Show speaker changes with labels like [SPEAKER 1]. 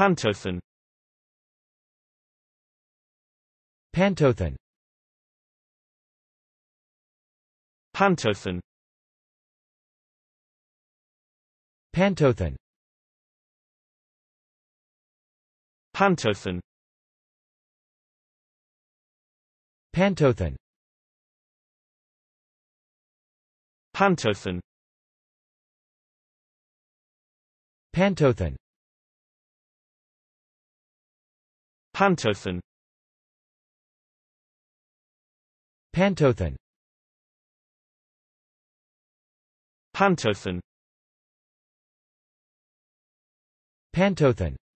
[SPEAKER 1] Pantothen Pantothen Pantothen Pantothen Pantothen Pantothen Pantothen Pantothen Pantothen Pantothen Pantothen Pantothen